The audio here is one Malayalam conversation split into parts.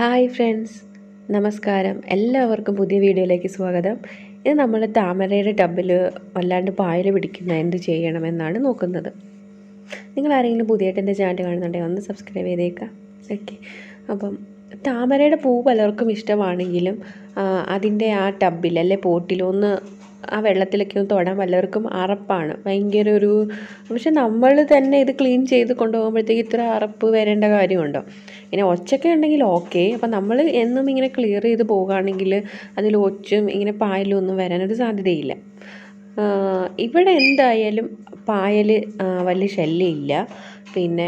ഹായ് ഫ്രണ്ട്സ് നമസ്കാരം എല്ലാവർക്കും പുതിയ വീഡിയോയിലേക്ക് സ്വാഗതം ഇത് നമ്മൾ താമരയുടെ ടബിൽ വല്ലാണ്ട് പായൽ പിടിക്കുന്ന എന്ത് ചെയ്യണമെന്നാണ് നോക്കുന്നത് നിങ്ങൾ ആരെങ്കിലും പുതിയതായിട്ട് എൻ്റെ ചാനൽ കാണുന്നുണ്ടെങ്കിൽ ഒന്ന് സബ്സ്ക്രൈബ് ചെയ്തേക്കാം ഓക്കെ അപ്പം താമരയുടെ പൂ പലർക്കും ഇഷ്ടമാണെങ്കിലും അതിൻ്റെ ആ ടബിൽ അല്ലെ പോട്ടിലൊന്ന് ആ വെള്ളത്തിലൊക്കെ ഒന്ന് തൊടാൻ പലർക്കും അറപ്പാണ് ഭയങ്കര ഒരു പക്ഷെ നമ്മൾ തന്നെ ഇത് ക്ലീൻ ചെയ്ത് കൊണ്ടുപോകുമ്പോഴത്തേക്ക് ഇത്ര അറപ്പ് വരേണ്ട കാര്യമുണ്ടോ ഇനി ഒച്ചൊക്കെ ഉണ്ടെങ്കിൽ ഓക്കെ അപ്പം നമ്മൾ എന്നും ഇങ്ങനെ ക്ലിയർ ചെയ്ത് പോകുകയാണെങ്കിൽ അതിൽ ഒച്ചും ഇങ്ങനെ പായലും ഒന്നും വരാനൊരു സാധ്യതയില്ല ഇവിടെ എന്തായാലും പായൽ വലിയ ശല്യമില്ല പിന്നെ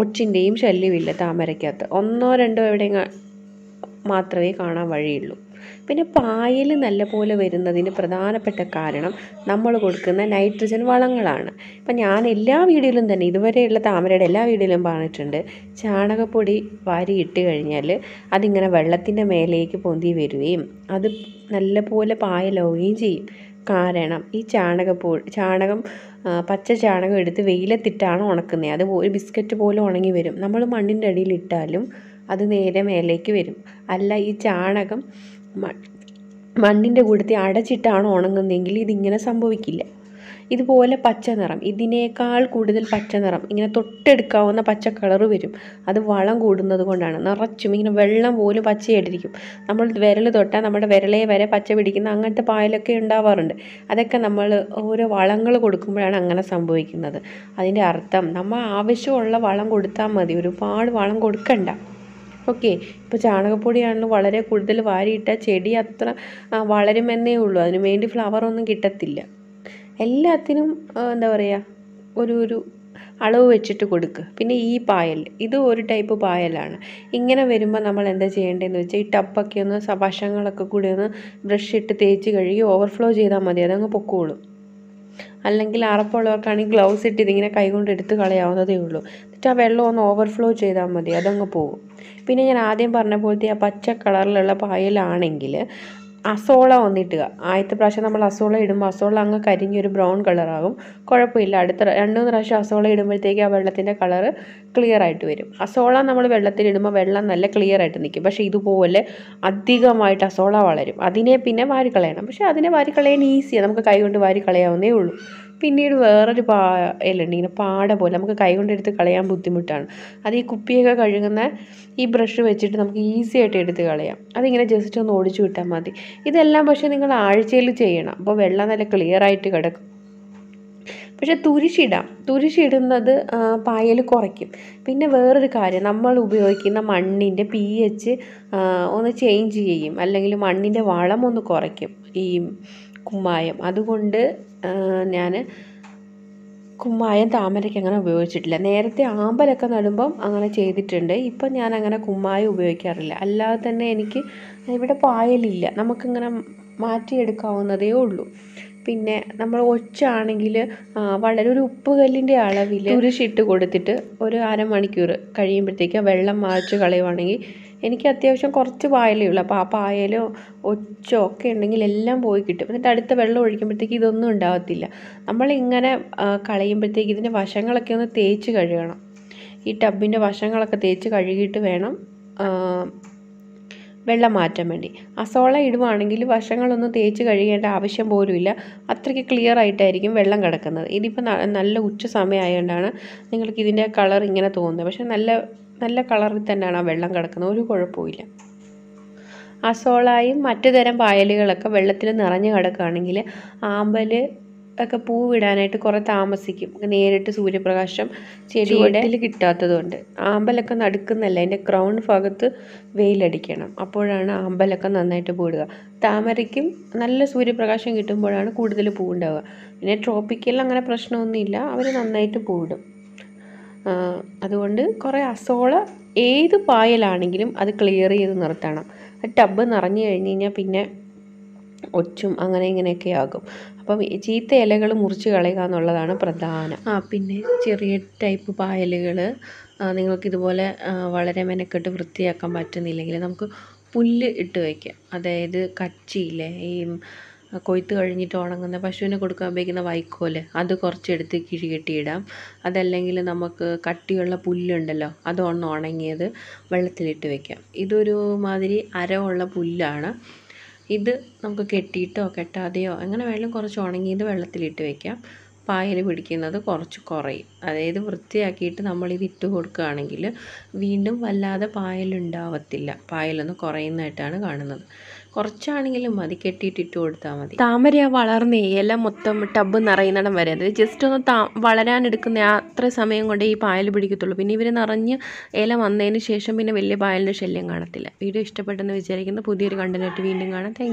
ഒച്ചിൻ്റെയും ശല്യമില്ല താമരയ്ക്കകത്ത് ഒന്നോ രണ്ടോ എവിടെയെങ്കിലും മാത്രമേ കാണാൻ വഴിയുള്ളൂ പിന്നെ പായൽ നല്ലപോലെ വരുന്നതിന് പ്രധാനപ്പെട്ട കാരണം നമ്മൾ കൊടുക്കുന്ന നൈട്രജൻ വളങ്ങളാണ് ഇപ്പം ഞാൻ എല്ലാ വീഡിയോയിലും തന്നെ ഇതുവരെയുള്ള താമരയുടെ എല്ലാ വീഡിയോയിലും പറഞ്ഞിട്ടുണ്ട് ചാണകപ്പൊടി വാരി ഇട്ട് കഴിഞ്ഞാൽ അതിങ്ങനെ വെള്ളത്തിൻ്റെ മേലേക്ക് പൊന്തി വരികയും അത് നല്ലപോലെ പായലാവുകയും ചെയ്യും കാരണം ഈ ചാണകപ്പൊടി ചാണകം പച്ച ചാണകം എടുത്ത് വെയിലത്തിട്ടാണ് ഉണക്കുന്നത് അത് ഒരു ബിസ്ക്കറ്റ് പോലെ ഉണങ്ങി വരും നമ്മൾ മണ്ണിൻ്റെ അടിയിൽ ഇട്ടാലും അത് നേരെ മേലേക്ക് വരും അല്ല ഈ ചാണകം മണ്ണിൻ്റെ കൂട്ടത്തിൽ അടച്ചിട്ടാണ് ഉണങ്ങുന്നതെങ്കിൽ ഇതിങ്ങനെ സംഭവിക്കില്ല ഇതുപോലെ പച്ച നിറം ഇതിനേക്കാൾ കൂടുതൽ പച്ച നിറം ഇങ്ങനെ തൊട്ടെടുക്കാവുന്ന പച്ച കളർ വരും അത് വളം കൂടുന്നത് കൊണ്ടാണ് നിറച്ചും ഇങ്ങനെ വെള്ളം പോലും പച്ചയായിട്ടിരിക്കും നമ്മൾ വിരൽ തൊട്ടാൽ നമ്മുടെ വിരലെ വരെ പച്ച പിടിക്കുന്ന അങ്ങനത്തെ പായലൊക്കെ ഉണ്ടാവാറുണ്ട് അതൊക്കെ നമ്മൾ ഓരോ വളങ്ങൾ കൊടുക്കുമ്പോഴാണ് അങ്ങനെ സംഭവിക്കുന്നത് അതിൻ്റെ അർത്ഥം നമ്മൾ ആവശ്യമുള്ള വളം കൊടുത്താൽ മതി ഒരുപാട് വളം കൊടുക്കണ്ട ഓക്കെ ഇപ്പോൾ ചാണകപ്പൊടിയാണെങ്കിലും വളരെ കൂടുതൽ വാരിയിട്ട ചെടി അത്ര വളരുമെന്നേ ഉള്ളൂ അതിന് വേണ്ടി ഫ്ലവർ ഒന്നും കിട്ടത്തില്ല എല്ലാത്തിനും എന്താ പറയുക ഒരു ഒരു അളവ് വെച്ചിട്ട് കൊടുക്കുക പിന്നെ ഈ പായൽ ഇത് ഒരു ടൈപ്പ് പായലാണ് ഇങ്ങനെ വരുമ്പോൾ നമ്മൾ എന്താ ചെയ്യേണ്ടതെന്ന് വെച്ചാൽ ഈ ടപ്പൊക്കെ ഒന്ന് വശങ്ങളൊക്കെ കൂടി ഒന്ന് ബ്രഷ് ഇട്ട് തേച്ച് കഴുകി ഓവർഫ്ലോ ചെയ്താൽ മതി അതങ്ങ് പൊക്കോളും അല്ലെങ്കിൽ അറപ്പുള്ളവർക്കാണെങ്കിൽ ഗ്ലൗസ് ഇട്ട് ഇതിങ്ങനെ കൈകൊണ്ട് എടുത്ത് കളയാവുന്നതേ ഉള്ളൂ എന്നിട്ട് ആ വെള്ളം ഒന്ന് ഓവർഫ്ലോ ചെയ്താൽ മതി അതങ്ങ് പോകും പിന്നെ ഞാൻ ആദ്യം പറഞ്ഞ പോലത്തെ ആ പച്ച കളറിലുള്ള പായലാണെങ്കിൽ അസോള ഒന്നിട്ടുക ആദ്യത്തെ പ്രാവശ്യം നമ്മൾ അസോള ഇടുമ്പോൾ അസോള അങ്ങ് കരിഞ്ഞൊരു ബ്രൗൺ കളറാകും കുഴപ്പമില്ല അടുത്ത രണ്ട് മൂന്ന് പ്രാവശ്യം അസോള ഇടുമ്പോഴത്തേക്ക് ആ വെള്ളത്തിൻ്റെ കളറ് ക്ലിയർ ആയിട്ട് വരും അസോള നമ്മൾ വെള്ളത്തിൽ ഇടുമ്പോൾ വെള്ളം നല്ല ക്ലിയർ ആയിട്ട് നിൽക്കും പക്ഷേ ഇതുപോലെ അധികമായിട്ട് അസോള വളരും അതിനെ പിന്നെ വാരിക്കളയണം പക്ഷേ അതിനെ വാരിക്കളയാൻ ഈസിയാണ് നമുക്ക് കൈ കൊണ്ട് വാരിക്കളയാവുന്നേ ഉള്ളൂ പിന്നീട് വേറൊരു പാ ഇലുണ്ട് ഇങ്ങനെ പാട പോലെ നമുക്ക് കൈ കൊണ്ടെടുത്ത് കളയാൻ ബുദ്ധിമുട്ടാണ് അത് ഈ കുപ്പിയൊക്കെ കഴുകുന്ന ഈ ബ്രഷ് വെച്ചിട്ട് നമുക്ക് ഈസി ആയിട്ട് എടുത്ത് കളയാം അതിങ്ങനെ ജസ്റ്റ് ഒന്ന് ഓടിച്ചു വിട്ടാൽ മതി ഇതെല്ലാം പക്ഷേ നിങ്ങൾ ആഴ്ചയിൽ ചെയ്യണം അപ്പോൾ വെള്ളം നല്ല ക്ലിയർ ആയിട്ട് കിടക്കും പക്ഷേ തുരിശിടാം തുരിശിടുന്നത് പായൽ കുറയ്ക്കും പിന്നെ വേറൊരു കാര്യം നമ്മൾ ഉപയോഗിക്കുന്ന മണ്ണിൻ്റെ പി എച്ച് ഒന്ന് ചേഞ്ച് ചെയ്യും അല്ലെങ്കിൽ മണ്ണിൻ്റെ വളം ഒന്ന് കുറയ്ക്കും ഈ കുമ്മായം അതുകൊണ്ട് ഞാൻ കുമ്മായം താമരയ്ക്ക് അങ്ങനെ ഉപയോഗിച്ചിട്ടില്ല നേരത്തെ ആമ്പലൊക്കെ നടുമ്പം അങ്ങനെ ചെയ്തിട്ടുണ്ട് ഇപ്പം ഞാൻ അങ്ങനെ കുമ്മായം ഉപയോഗിക്കാറില്ല അല്ലാതെ തന്നെ എനിക്ക് ഇവിടെ പായലില്ല നമുക്കിങ്ങനെ മാറ്റിയെടുക്കാവുന്നതേ ഉള്ളൂ പിന്നെ നമ്മൾ ഒച്ചാണെങ്കിൽ വളരെ ഒരു കല്ലിൻ്റെ അളവിൽ തുരിശിട്ട് കൊടുത്തിട്ട് ഒരു അരമണിക്കൂർ കഴിയുമ്പോഴത്തേക്ക് വെള്ളം മായ്ച്ച് കളയുവാണെങ്കിൽ എനിക്ക് അത്യാവശ്യം കുറച്ച് പായലേ ഉള്ളൂ അപ്പോൾ ആ പായലോ ഒച്ചോ ഒക്കെ ഉണ്ടെങ്കിൽ എല്ലാം പോയി കിട്ടും എന്നിട്ട് അടുത്ത വെള്ളം ഒഴിക്കുമ്പോഴത്തേക്ക് ഇതൊന്നും ഉണ്ടാകത്തില്ല നമ്മളിങ്ങനെ കളയുമ്പോഴത്തേക്ക് ഇതിൻ്റെ വശങ്ങളൊക്കെ ഒന്ന് തേച്ച് കഴുകണം ഈ ടബിൻ്റെ വശങ്ങളൊക്കെ തേച്ച് കഴുകിയിട്ട് വേണം വെള്ളം മാറ്റാൻ വേണ്ടി സോള ഇടുവാണെങ്കിൽ വശങ്ങളൊന്നും തേച്ച് കഴുകേണ്ട ആവശ്യം പോലുമില്ല അത്രയ്ക്ക് ക്ലിയർ ആയിട്ടായിരിക്കും വെള്ളം കിടക്കുന്നത് ഇതിപ്പോൾ നല്ല ഉച്ച സമയമായതുകൊണ്ടാണ് നിങ്ങൾക്ക് ഇതിൻ്റെ കളർ ഇങ്ങനെ തോന്നുന്നത് പക്ഷേ നല്ല നല്ല കളറിൽ തന്നെയാണ് ആ വെള്ളം കിടക്കുന്നത് ഒരു കുഴപ്പമില്ല അസോളായും മറ്റു തരം പായലുകളൊക്കെ വെള്ളത്തിൽ നിറഞ്ഞു കിടക്കുകയാണെങ്കിൽ ആമ്പൽ ഒക്കെ പൂവിടാനായിട്ട് കുറേ താമസിക്കും നേരിട്ട് സൂര്യപ്രകാശം ചെടിയുടെ കിട്ടാത്തതുകൊണ്ട് ആമ്പലൊക്കെ നടുക്കുന്നല്ല അതിൻ്റെ ക്രൗൺ ഭാഗത്ത് വെയിലടിക്കണം അപ്പോഴാണ് ആമ്പലൊക്കെ നന്നായിട്ട് പൂടുക താമരയ്ക്കും നല്ല സൂര്യപ്രകാശം കിട്ടുമ്പോഴാണ് കൂടുതൽ പൂവുണ്ടാവുക പിന്നെ ട്രോപ്പിക്കൽ അങ്ങനെ പ്രശ്നമൊന്നുമില്ല അവർ നന്നായിട്ട് പൂവിടും അതുകൊണ്ട് കുറേ അസോള ഏത് പായലാണെങ്കിലും അത് ക്ലിയർ ചെയ്ത് നിർത്തണം ടബ് നിറഞ്ഞു കഴിഞ്ഞ് കഴിഞ്ഞാൽ പിന്നെ ഒച്ചും അങ്ങനെ ഇങ്ങനെയൊക്കെ ആകും അപ്പം ചീത്ത ഇലകൾ മുറിച്ച് കളയുക എന്നുള്ളതാണ് പ്രധാനം ആ പിന്നെ ചെറിയ ടൈപ്പ് പായലുകൾ നിങ്ങൾക്ക് ഇതുപോലെ വളരെ മെനക്കെട്ട് വൃത്തിയാക്കാൻ പറ്റുന്നില്ലെങ്കിൽ നമുക്ക് പുല്ല് ഇട്ട് വയ്ക്കാം അതായത് കച്ചിയില്ലേ ഈ കൊയ്ത്ത് കഴിഞ്ഞിട്ട് ഉണങ്ങുന്ന പശുവിന് കൊടുക്കാൻ ഉപയോഗിക്കുന്ന വൈക്കോല് അത് കുറച്ചെടുത്ത് കിഴി കെട്ടിയിടാം അതല്ലെങ്കിൽ നമുക്ക് കട്ടിയുള്ള പുല്ലുണ്ടല്ലോ അതൊന്ന് ഉണങ്ങിയത് വെള്ളത്തിലിട്ട് വെക്കാം ഇതൊരു മാതിരി അരവുള്ള പുല്ലാണ് ഇത് നമുക്ക് കെട്ടിയിട്ടോ കെട്ടാതെയോ എങ്ങനെ വേണമെങ്കിലും കുറച്ച് ഉണങ്ങിയത് വെള്ളത്തിലിട്ട് വെക്കാം പായൽ പിടിക്കുന്നത് കുറച്ച് കുറയും അതായത് വൃത്തിയാക്കിയിട്ട് നമ്മളിത് ഇട്ട് കൊടുക്കുകയാണെങ്കിൽ വീണ്ടും വല്ലാതെ പായലുണ്ടാവത്തില്ല പായലൊന്ന് കുറയുന്നതായിട്ടാണ് കാണുന്നത് കുറച്ചാണെങ്കിലും മതി കെട്ടിയിട്ട് ഇട്ട് കൊടുത്താൽ മതി താമര ആ വളർന്ന് ഇല മൊത്തം ടബ് നിറയുന്നിടം വരെ അതായത് ജസ്റ്റ് ഒന്ന് താ വളരാനെടുക്കുന്ന അത്ര സമയം കൊണ്ടേ ഈ പായൽ പിടിക്കത്തുള്ളൂ പിന്നെ ഇവർ നിറഞ്ഞ് ഇല വന്നതിന് ശേഷം പിന്നെ വലിയ പായലിൻ്റെ ശല്യം കാണത്തില്ല വീഡിയോ ഇഷ്ടപ്പെട്ടെന്ന് വിചാരിക്കുന്നു പുതിയൊരു കണ്ടൻറ്റായിട്ട് വീണ്ടും കാണാം താങ്ക്